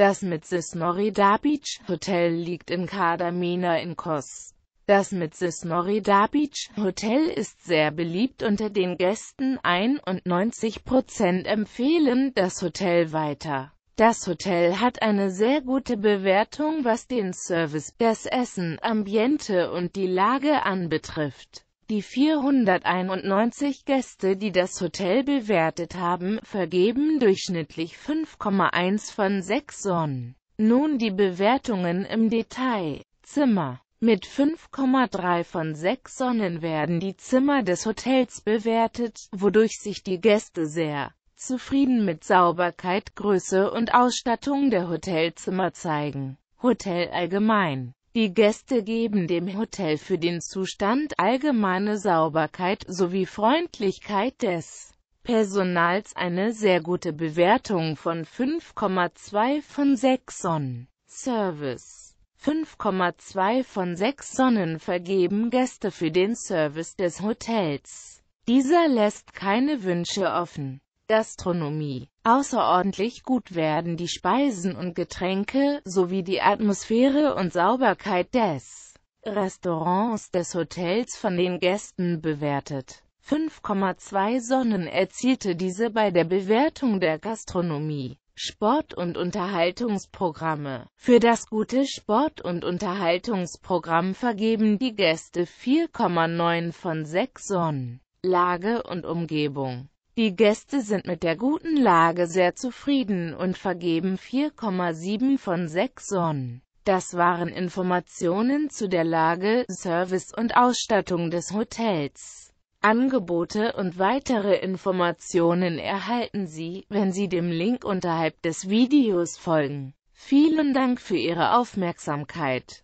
Das Mitzis Morida Beach Hotel liegt in Kadamina in Kos. Das Mitzis Morida Beach Hotel ist sehr beliebt unter den Gästen, 91% empfehlen das Hotel weiter. Das Hotel hat eine sehr gute Bewertung was den Service, das Essen, Ambiente und die Lage anbetrifft. Die 491 Gäste, die das Hotel bewertet haben, vergeben durchschnittlich 5,1 von 6 Sonnen. Nun die Bewertungen im Detail. Zimmer mit 5,3 von 6 Sonnen werden die Zimmer des Hotels bewertet, wodurch sich die Gäste sehr zufrieden mit Sauberkeit, Größe und Ausstattung der Hotelzimmer zeigen. Hotel allgemein die Gäste geben dem Hotel für den Zustand, allgemeine Sauberkeit sowie Freundlichkeit des Personals eine sehr gute Bewertung von 5,2 von 6 Sonnen. Service 5,2 von 6 Sonnen vergeben Gäste für den Service des Hotels. Dieser lässt keine Wünsche offen. Gastronomie. Außerordentlich gut werden die Speisen und Getränke, sowie die Atmosphäre und Sauberkeit des Restaurants des Hotels von den Gästen bewertet. 5,2 Sonnen erzielte diese bei der Bewertung der Gastronomie. Sport- und Unterhaltungsprogramme. Für das gute Sport- und Unterhaltungsprogramm vergeben die Gäste 4,9 von 6 Sonnen. Lage und Umgebung. Die Gäste sind mit der guten Lage sehr zufrieden und vergeben 4,7 von 6 Sonnen. Das waren Informationen zu der Lage, Service und Ausstattung des Hotels. Angebote und weitere Informationen erhalten Sie, wenn Sie dem Link unterhalb des Videos folgen. Vielen Dank für Ihre Aufmerksamkeit.